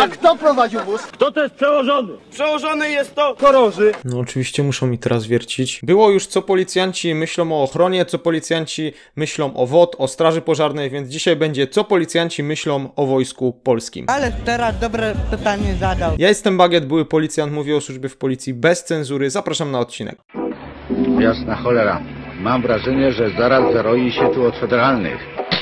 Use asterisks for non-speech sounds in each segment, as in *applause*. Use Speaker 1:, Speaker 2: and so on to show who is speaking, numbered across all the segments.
Speaker 1: A kto prowadził wóz? Kto to jest przełożony? Przełożony jest to Koroży. No oczywiście muszą mi teraz wiercić. Było już co policjanci myślą o ochronie, co policjanci myślą o WOD, o straży pożarnej, więc dzisiaj będzie co policjanci myślą o wojsku polskim. Ale teraz dobre pytanie zadał. Ja jestem Bagiet, były policjant, mówię o służbie w policji bez cenzury. Zapraszam na odcinek. Jasna cholera. Mam wrażenie, że zaraz zaroi się tu od federalnych.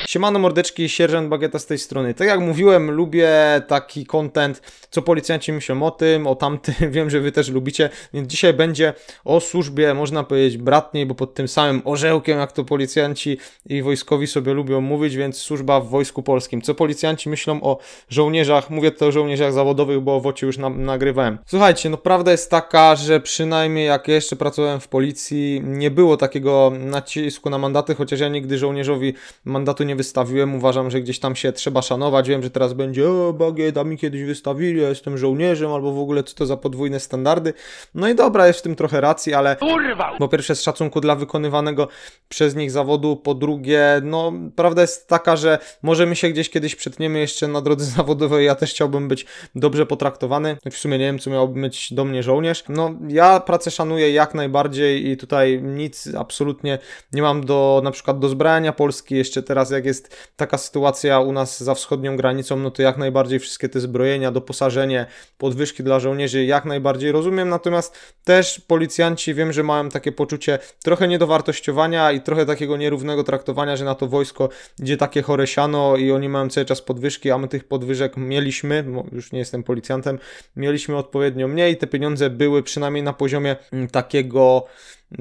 Speaker 1: Siemano mordeczki, sierżant Bagieta z tej strony. Tak jak mówiłem, lubię taki content, co policjanci myślą o tym, o tamtym, *laughs* wiem, że wy też lubicie, więc dzisiaj będzie o służbie, można powiedzieć bratniej, bo pod tym samym orzełkiem, jak to policjanci i wojskowi sobie lubią mówić, więc służba w Wojsku Polskim. Co policjanci myślą o żołnierzach, mówię to o żołnierzach zawodowych, bo o już na, nagrywałem. Słuchajcie, no prawda jest taka, że przynajmniej jak jeszcze pracowałem w policji, nie było takiego nacisku na mandaty, chociaż ja nigdy żołnierzowi mandatu nie nie wystawiłem. Uważam, że gdzieś tam się trzeba szanować. Wiem, że teraz będzie, o, bagieta mi kiedyś wystawili, ja jestem żołnierzem, albo w ogóle co to za podwójne standardy. No i dobra, jest w tym trochę racji, ale Urwał. po pierwsze z szacunku dla wykonywanego przez nich zawodu, po drugie, no prawda jest taka, że może my się gdzieś kiedyś przetniemy jeszcze na drodze *laughs* zawodowej, ja też chciałbym być dobrze potraktowany. W sumie nie wiem, co miałby mieć do mnie żołnierz. No ja pracę szanuję jak najbardziej i tutaj nic absolutnie nie mam do na przykład do zbrania Polski, jeszcze teraz jak jak jest taka sytuacja u nas za wschodnią granicą, no to jak najbardziej wszystkie te zbrojenia, doposażenie, podwyżki dla żołnierzy jak najbardziej rozumiem, natomiast też policjanci wiem, że mają takie poczucie trochę niedowartościowania i trochę takiego nierównego traktowania, że na to wojsko idzie takie chore siano i oni mają cały czas podwyżki, a my tych podwyżek mieliśmy, już nie jestem policjantem, mieliśmy odpowiednio mniej, te pieniądze były przynajmniej na poziomie mm, takiego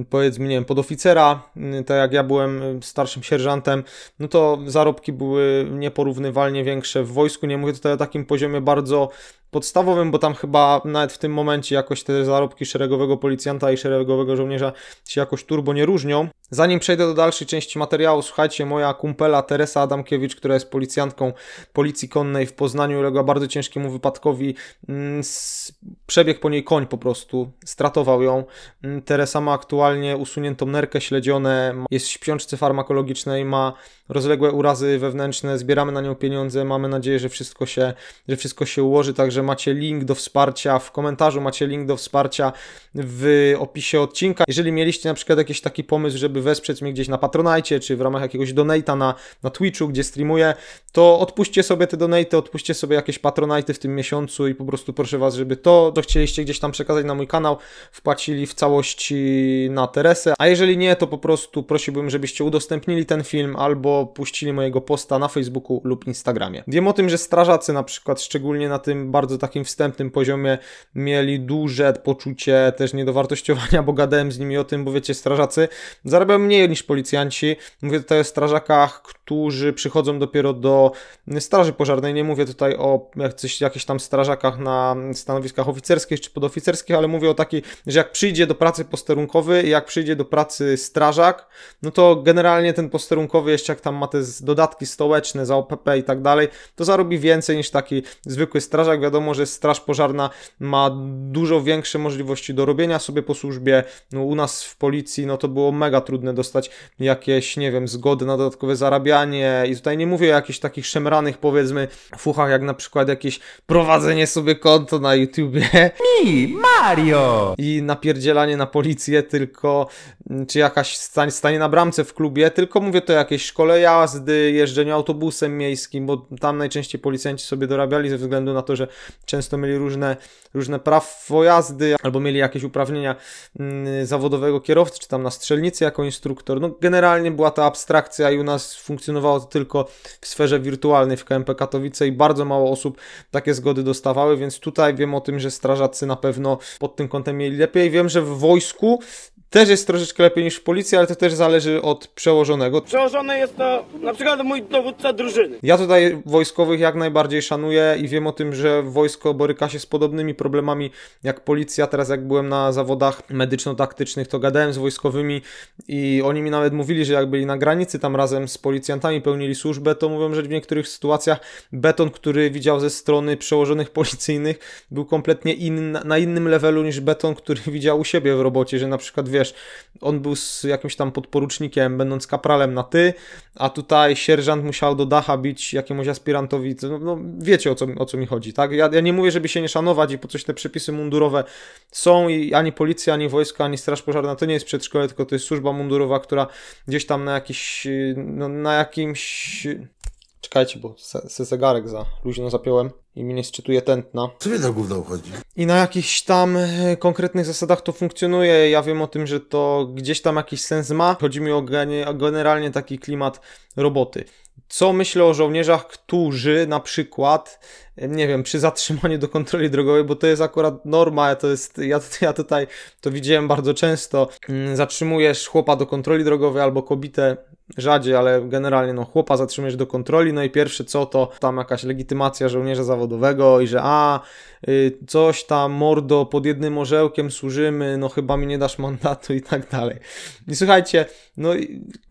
Speaker 1: powiedzmy, nie wiem, podoficera, mm, tak jak ja byłem y, starszym sierżantem, no to zarobki były nieporównywalnie większe w wojsku. Nie mówię tutaj o takim poziomie bardzo podstawowym, bo tam chyba nawet w tym momencie jakoś te zarobki szeregowego policjanta i szeregowego żołnierza się jakoś turbo nie różnią. Zanim przejdę do dalszej części materiału, słuchajcie, moja kumpela Teresa Adamkiewicz, która jest policjantką Policji Konnej w Poznaniu, uległa bardzo ciężkiemu wypadkowi. Mm, przebiegł po niej koń po prostu, stratował ją. Mm, Teresa ma aktualnie usuniętą nerkę śledzione, jest w śpiączce farmakologicznej, ma rozległe urazy wewnętrzne, zbieramy na nią pieniądze, mamy nadzieję, że wszystko się, że wszystko się ułoży, także macie link do wsparcia, w komentarzu macie link do wsparcia w opisie odcinka. Jeżeli mieliście na przykład jakiś taki pomysł, żeby wesprzeć mnie gdzieś na Patronajcie, czy w ramach jakiegoś donata na, na Twitchu, gdzie streamuję, to odpuśćcie sobie te donaty, odpuśćcie sobie jakieś Patronajty w tym miesiącu i po prostu proszę Was, żeby to, co chcieliście gdzieś tam przekazać na mój kanał, wpłacili w całości na Teresę, a jeżeli nie, to po prostu prosiłbym, żebyście udostępnili ten film albo puścili mojego posta na Facebooku lub Instagramie. Wiem o tym, że strażacy na przykład szczególnie na tym bardzo bardzo takim wstępnym poziomie mieli duże poczucie też niedowartościowania, bo gadałem z nimi o tym, bo wiecie, strażacy zarabiają mniej niż policjanci. Mówię tutaj o strażakach, którzy przychodzą dopiero do straży pożarnej. Nie mówię tutaj o jakichś, jakichś tam strażakach na stanowiskach oficerskich czy podoficerskich, ale mówię o takiej, że jak przyjdzie do pracy posterunkowy, i jak przyjdzie do pracy strażak, no to generalnie ten posterunkowy, jeszcze jak tam ma te dodatki stołeczne za OPP i tak dalej, to zarobi więcej niż taki zwykły strażak. Wiadomo, wiadomo, że Straż Pożarna ma dużo większe możliwości do robienia sobie po służbie. No, u nas w policji no to było mega trudne dostać jakieś, nie wiem, zgody na dodatkowe zarabianie i tutaj nie mówię o jakichś takich szemranych, powiedzmy, fuchach, jak na przykład jakieś prowadzenie sobie konto na YouTubie. *laughs* Mi, Mario! I napierdzielanie na policję, tylko mm, czy jakaś stań, stanie na bramce w klubie, tylko mówię to jakieś szkole jazdy, jeżdżenie autobusem miejskim, bo tam najczęściej policjanci sobie dorabiali ze względu na to, że często mieli różne, różne prawo jazdy albo mieli jakieś uprawnienia mm, zawodowego kierowcy, czy tam na strzelnicy jako instruktor. No, generalnie była ta abstrakcja i u nas funkcjonowało to tylko w sferze wirtualnej w KMP Katowice i bardzo mało osób takie zgody dostawały, więc tutaj wiem o tym, że strażacy na pewno pod tym kątem mieli lepiej. Wiem, że w wojsku też jest troszeczkę lepiej niż w policji, ale to też zależy od przełożonego. Przełożony jest to na przykład mój dowódca drużyny. Ja tutaj wojskowych jak najbardziej szanuję i wiem o tym, że wojsko boryka się z podobnymi problemami jak policja. Teraz jak byłem na zawodach medyczno-taktycznych, to gadałem z wojskowymi i oni mi nawet mówili, że jak byli na granicy tam razem z policjantami, pełnili służbę, to mówią, że w niektórych sytuacjach beton, który widział ze strony przełożonych policyjnych, był kompletnie inny, na innym levelu niż beton, który *laughs* widział u siebie w robocie, że na przykład wie, wiesz, on był z jakimś tam podporucznikiem, będąc kapralem na ty, a tutaj sierżant musiał do dacha bić jakiemuś aspirantowi, no, no wiecie o co, o co mi chodzi, tak? Ja, ja, nie mówię, żeby się nie szanować i po coś te przepisy mundurowe są i ani policja, ani wojska, ani straż pożarna, to nie jest przedszkole, tylko to jest służba mundurowa, która gdzieś tam na jakiś, no, na jakimś Czekajcie, bo se, se zegarek za luźno zapiąłem i mi nie sczytuje tętna. Co mnie na gówno uchodzi? I na jakichś tam e, konkretnych zasadach to funkcjonuje. Ja wiem o tym, że to gdzieś tam jakiś sens ma. Chodzi mi o generalnie taki klimat roboty. Co myślę o żołnierzach, którzy na przykład, e, nie wiem, przy zatrzymaniu do kontroli drogowej, bo to jest akurat norma, to jest, ja, ja tutaj to widziałem bardzo często, mm, zatrzymujesz chłopa do kontroli drogowej albo kobietę rzadziej, ale generalnie no, chłopa zatrzymujesz do kontroli, no i pierwsze co to tam jakaś legitymacja żołnierza zawodowego i że a, y, coś tam mordo, pod jednym orzełkiem służymy, no chyba mi nie dasz mandatu i tak dalej. I słuchajcie, no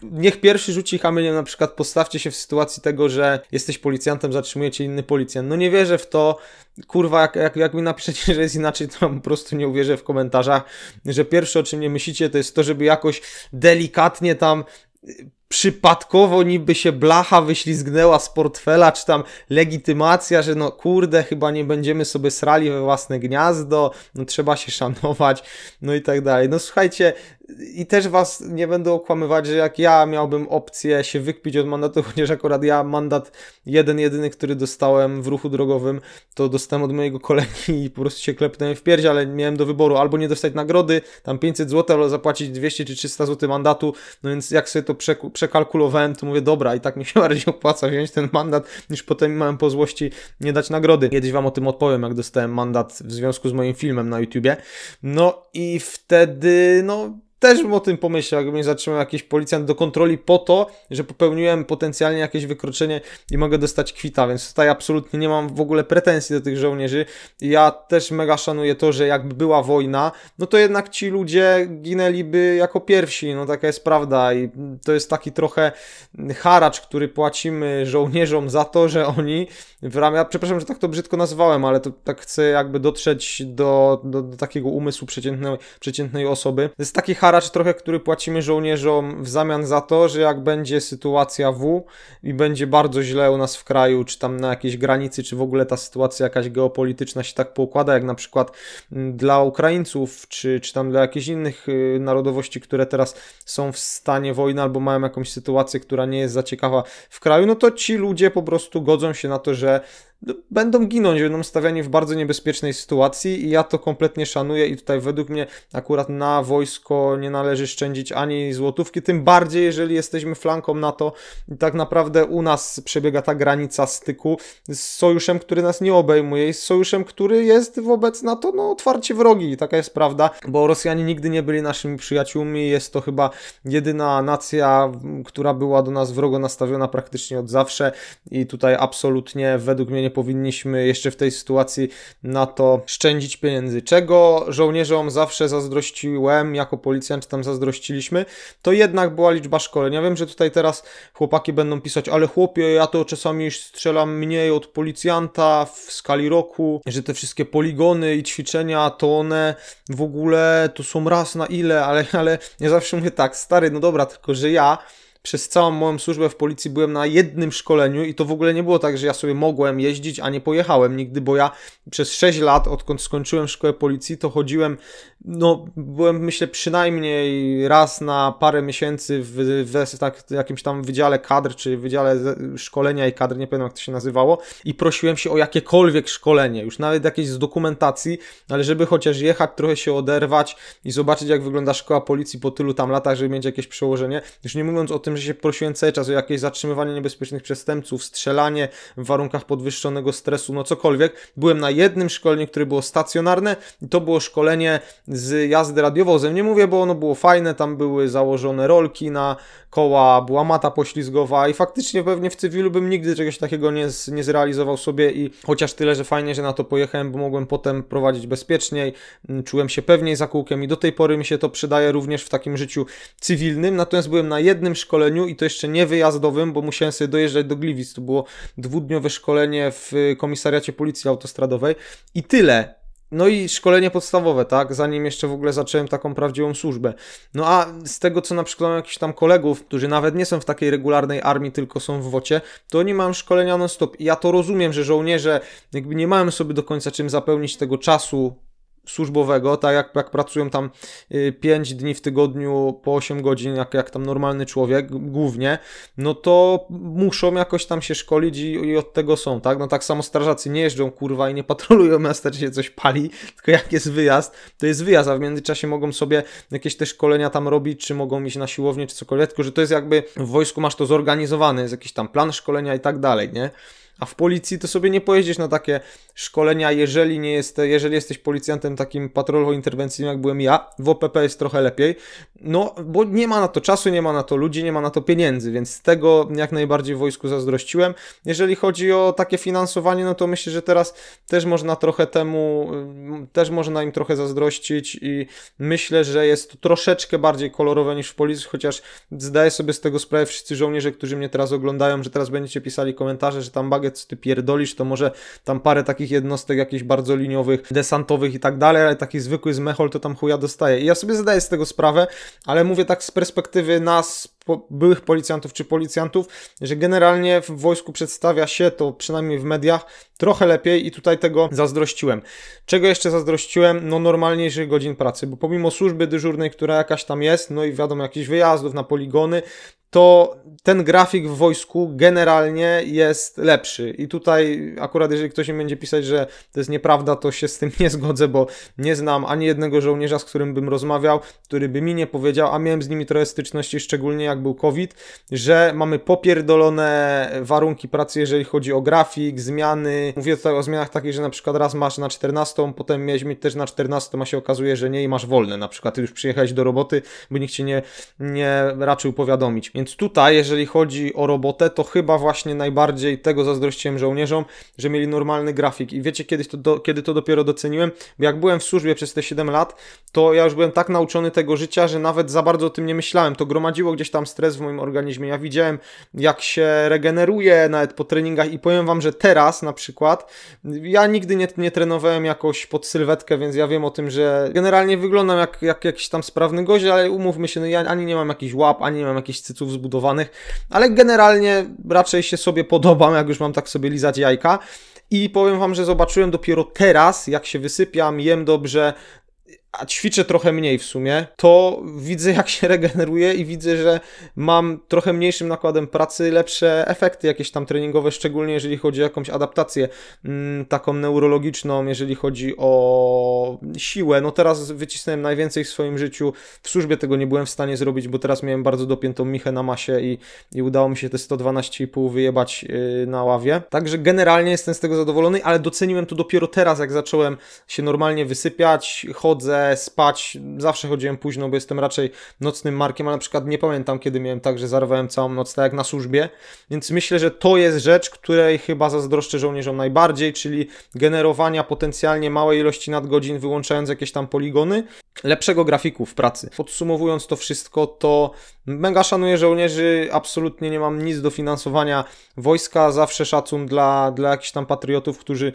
Speaker 1: niech pierwszy rzuci kamieniem, na przykład postawcie się w sytuacji tego, że jesteś policjantem, zatrzymujecie inny policjant. No nie wierzę w to, kurwa, jak, jak, jak mi napiszecie, że jest inaczej, to po prostu nie uwierzę w komentarzach, że pierwsze o czym nie myślicie to jest to, żeby jakoś delikatnie tam y, przypadkowo niby się blacha wyślizgnęła z portfela, czy tam legitymacja, że no kurde, chyba nie będziemy sobie srali we własne gniazdo, no trzeba się *laughs* szanować, no i tak dalej. No słuchajcie, i też was nie będę okłamywać, że jak ja miałbym opcję się wykpić od mandatu, *laughs* chociaż akurat ja mandat jeden, jedyny, który dostałem w ruchu drogowym, to dostałem od mojego kolegi i po prostu się klepnąłem w piersi, ale miałem do wyboru albo nie dostać nagrody, tam 500 zł, albo zapłacić 200 czy 300 zł mandatu, no więc jak sobie to przekalkulowałem, to mówię, dobra, i tak mi się *laughs* bardziej opłaca wziąć ten mandat, niż potem miałem po złości nie dać nagrody. Kiedyś wam o tym odpowiem, jak dostałem mandat w związku z moim filmem na YouTubie. No i wtedy, no też bym o tym pomyślał, jakby mnie zatrzymał jakiś policjant do kontroli po to, że popełniłem potencjalnie jakieś wykroczenie i mogę dostać kwita, więc tutaj absolutnie nie mam w ogóle pretensji do tych żołnierzy. Ja też mega szanuję to, że jakby była wojna, no to jednak ci ludzie ginęliby jako pierwsi, no taka jest prawda i to jest taki trochę haracz, który płacimy żołnierzom za to, że oni w ramach, ja przepraszam, że tak to brzydko nazwałem, ale to tak chcę jakby dotrzeć do, do, do takiego umysłu przeciętnej, przeciętnej osoby. To jest taki haracz, haracz trochę, który płacimy żołnierzom w zamian za to, że jak będzie sytuacja W i będzie bardzo źle u nas w kraju, czy tam na jakiejś granicy, czy w ogóle ta sytuacja jakaś geopolityczna się tak poukłada, jak na przykład mm, dla Ukraińców, czy, czy tam dla jakichś innych y, narodowości, które teraz są w stanie wojny albo mają jakąś sytuację, która nie jest za ciekawa w kraju, no to ci ludzie po prostu godzą się na to, że no, będą ginąć, będą stawiani w bardzo niebezpiecznej sytuacji i ja to kompletnie szanuję i tutaj według mnie akurat na wojsko nie należy szczędzić ani złotówki, tym bardziej jeżeli jesteśmy flanką NATO i tak naprawdę u nas przebiega ta granica styku z sojuszem, który nas nie obejmuje i z sojuszem, który jest wobec NATO no, otwarcie wrogi, taka jest prawda, bo Rosjanie nigdy nie byli naszymi przyjaciółmi, jest to chyba jedyna nacja, która była do nas wrogo nastawiona praktycznie od zawsze i tutaj absolutnie według mnie nie powinniśmy jeszcze w tej sytuacji na to szczędzić pieniędzy. Czego żołnierzom zawsze zazdrościłem, jako policjant tam zazdrościliśmy, to jednak była liczba szkoleń. Ja wiem, że tutaj teraz chłopaki będą pisać, ale chłopie, ja to czasami strzelam mniej od policjanta w skali roku, że te wszystkie poligony i ćwiczenia, to one w ogóle to są raz na ile, ale, ale ja zawsze mówię tak, stary, no dobra, tylko że ja przez całą moją służbę w policji byłem na jednym szkoleniu i to w ogóle nie było tak, że ja sobie mogłem jeździć, a nie pojechałem nigdy, bo ja przez 6 lat, odkąd skończyłem szkołę policji, to chodziłem, no byłem myślę przynajmniej raz na parę miesięcy w, tak, w, tak, jakimś tam wydziale kadr, czy wydziale szkolenia i kadr, nie pamiętam jak to się nazywało, i prosiłem się o jakiekolwiek szkolenie, już nawet jakieś z dokumentacji, ale żeby chociaż jechać, trochę się oderwać i zobaczyć jak wygląda szkoła policji po tylu tam latach, żeby mieć jakieś przełożenie, już nie mówiąc o tym, tym, że się prosiłem cały czas o jakieś zatrzymywanie niebezpiecznych przestępców, strzelanie w warunkach podwyższonego stresu, no cokolwiek. Byłem na jednym szkoleniu, które było stacjonarne i to było szkolenie z jazdy radiowozem. Nie mówię, bo ono było fajne, tam były założone rolki na koła, była mata poślizgowa i faktycznie pewnie w cywilu bym nigdy czegoś takiego nie, nie zrealizował sobie i chociaż tyle, że fajnie, że na to pojechałem, bo mogłem potem prowadzić bezpieczniej, mm, czułem się pewniej za kółkiem i do tej pory mi się to przydaje również w takim życiu cywilnym. Natomiast byłem na jednym szkoleniu szkoleniu i to jeszcze nie wyjazdowym, bo musiałem sobie dojeżdżać do Gliwic. To było dwudniowe szkolenie w y, komisariacie policji autostradowej i tyle. No i szkolenie podstawowe, tak? Zanim jeszcze w ogóle zacząłem taką prawdziwą służbę. No a z tego, co na przykład mam jakichś tam kolegów, którzy nawet nie są w takiej regularnej armii, tylko są w wocie, to oni mają szkolenia non-stop. I ja to rozumiem, że żołnierze jakby nie mają sobie do końca czym zapełnić tego czasu służbowego, tak jak, jak pracują tam 5 y, dni w tygodniu po 8 godzin, jak, jak tam normalny człowiek głównie, no to muszą jakoś tam się szkolić i, i od tego są, tak? No tak samo strażacy nie jeżdżą kurwa i nie patrolują *laughs* miasta, czy się coś pali, tylko jak jest wyjazd, to jest wyjazd, a w międzyczasie mogą sobie jakieś te szkolenia tam robić, czy mogą iść na siłownię, czy cokolwiek, tylko że to jest jakby w wojsku masz to zorganizowane, jest jakiś tam plan szkolenia i tak dalej, nie? A w policji to sobie nie pojedziesz na takie szkolenia, jeżeli nie jest, jeżeli jesteś policjantem takim patrolowo-interwencyjnym, jak byłem ja. W OPP jest trochę lepiej. No, bo nie ma na to czasu, nie ma na to ludzi, nie ma na to pieniędzy, więc z tego jak najbardziej wojsku zazdrościłem. Jeżeli chodzi o takie finansowanie, no to myślę, że teraz też można trochę temu, mm, też można im trochę zazdrościć i myślę, że jest to troszeczkę bardziej kolorowe niż w policji, chociaż zdaję sobie z tego sprawę wszyscy żołnierze, którzy mnie teraz oglądają, że teraz będziecie pisali komentarze, że tam bagiet cokolwiek, ty pierdolisz, to może tam parę takich jednostek jakichś bardzo liniowych, desantowych i tak dalej, ale taki zwykły zmechol to tam chuja dostaje. I ja sobie zdaję z tego sprawę, ale mówię tak z perspektywy nas, po, byłych policjantów czy policjantów, że generalnie w wojsku przedstawia się to, przynajmniej w mediach, trochę lepiej i tutaj tego zazdrościłem. Czego jeszcze zazdrościłem? No normalniejszych godzin pracy, bo pomimo służby dyżurnej, która jakaś tam jest, no i wiadomo, jakichś wyjazdów na poligony, to ten grafik w wojsku generalnie jest lepszy. I tutaj akurat jeżeli ktoś mi będzie pisać, że to jest nieprawda, to się z tym nie zgodzę, bo nie znam ani jednego żołnierza, z którym bym rozmawiał, który by mi nie powiedział, a miałem z nimi trochę styczności, szczególnie jak był COVID, że mamy popierdolone warunki pracy, jeżeli chodzi o grafik, zmiany. Mówię tutaj o zmianach takich, że na przykład raz masz na 14, potem miałeś mieć też na 14, a się okazuje, że nie i masz wolne. Na przykład ty już przyjechałeś do roboty, bo nikt cię nie, nie raczył powiadomić. Więc tutaj, jeżeli chodzi o robotę, to chyba właśnie najbardziej tego zazdrościłem żołnierzom, że mieli normalny grafik. I wiecie, kiedyś to do, kiedy to dopiero doceniłem? Bo jak byłem w służbie przez te 7 lat, to ja już byłem tak nauczony tego życia, że nawet za bardzo o tym nie myślałem. To gromadziło gdzieś tam stres w moim organizmie. Ja widziałem, jak się regeneruje nawet po treningach i powiem Wam, że teraz na przykład, ja nigdy nie, nie trenowałem jakoś pod sylwetkę, więc ja wiem o tym, że generalnie wyglądam jak, jak jakiś tam sprawny gość, ale umówmy się, no ja ani nie mam jakichś łap, ani nie mam jakichś cyców zbudowanych, ale generalnie raczej się sobie podobam, jak już mam tak sobie lizać jajka. I powiem Wam, że zobaczyłem dopiero teraz, jak się wysypiam, jem dobrze, a ćwiczę trochę mniej w sumie, to widzę jak się *laughs* regeneruje i widzę, że mam trochę mniejszym nakładem pracy lepsze efekty jakieś tam treningowe, szczególnie jeżeli chodzi o jakąś adaptację mm, taką neurologiczną, jeżeli chodzi o siłę. No teraz wycisnąłem najwięcej w swoim życiu, w służbie tego nie byłem w stanie zrobić, bo teraz miałem bardzo dopiętą michę na masie i, i udało mi się te 112,5 wyjebać y, na ławie. Także generalnie jestem z tego zadowolony, ale doceniłem to dopiero teraz, jak zacząłem się normalnie wysypiać, chodzę, spać zawsze chodziłem późno, bo jestem raczej nocnym markiem, ale na przykład nie pamiętam, kiedy miałem tak, że zarwałem całą noc, tak jak na służbie, więc myślę, że to jest rzecz, której chyba zazdroszczę żołnierzom najbardziej, czyli generowania potencjalnie małej ilości nadgodzin, wyłączając jakieś tam poligony, lepszego grafiku w pracy. Podsumowując to wszystko, to mega szanuję żołnierzy, absolutnie nie mam nic do finansowania wojska, zawsze szacun dla, dla jakichś tam patriotów, którzy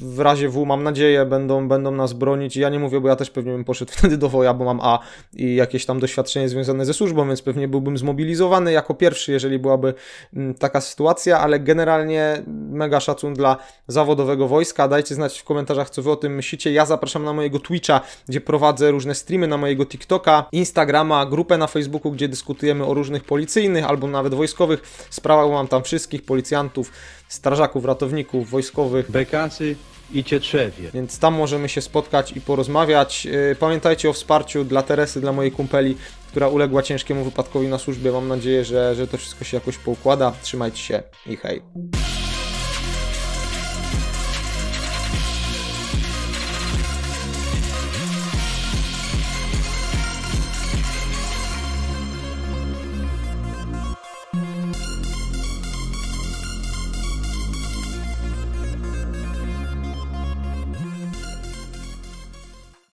Speaker 1: w razie W, mam nadzieję, będą, będą nas bronić. Ja nie mówię, bo ja też też pewnie bym poszedł *laughs* wtedy do woja, bo mam A i jakieś tam doświadczenie związane ze służbą, więc pewnie byłbym zmobilizowany jako pierwszy, jeżeli byłaby mm, taka sytuacja, ale generalnie mega szacun dla zawodowego wojska. Dajcie znać w komentarzach, co wy o tym myślicie. Ja zapraszam na mojego Twitcha, gdzie prowadzę różne streamy, na mojego TikToka, Instagrama, grupę na Facebooku, gdzie dyskutujemy o różnych policyjnych albo nawet wojskowych sprawach. Mam tam wszystkich policjantów, strażaków, ratowników, wojskowych. Bekasy i Cietrzewie. Więc tam możemy się spotkać i porozmawiać. Y, pamiętajcie o wsparciu dla Teresy, dla mojej kumpeli, która uległa ciężkiemu wypadkowi na służbie. Mam nadzieję, że, że to wszystko się jakoś poukłada. Trzymajcie się i hej.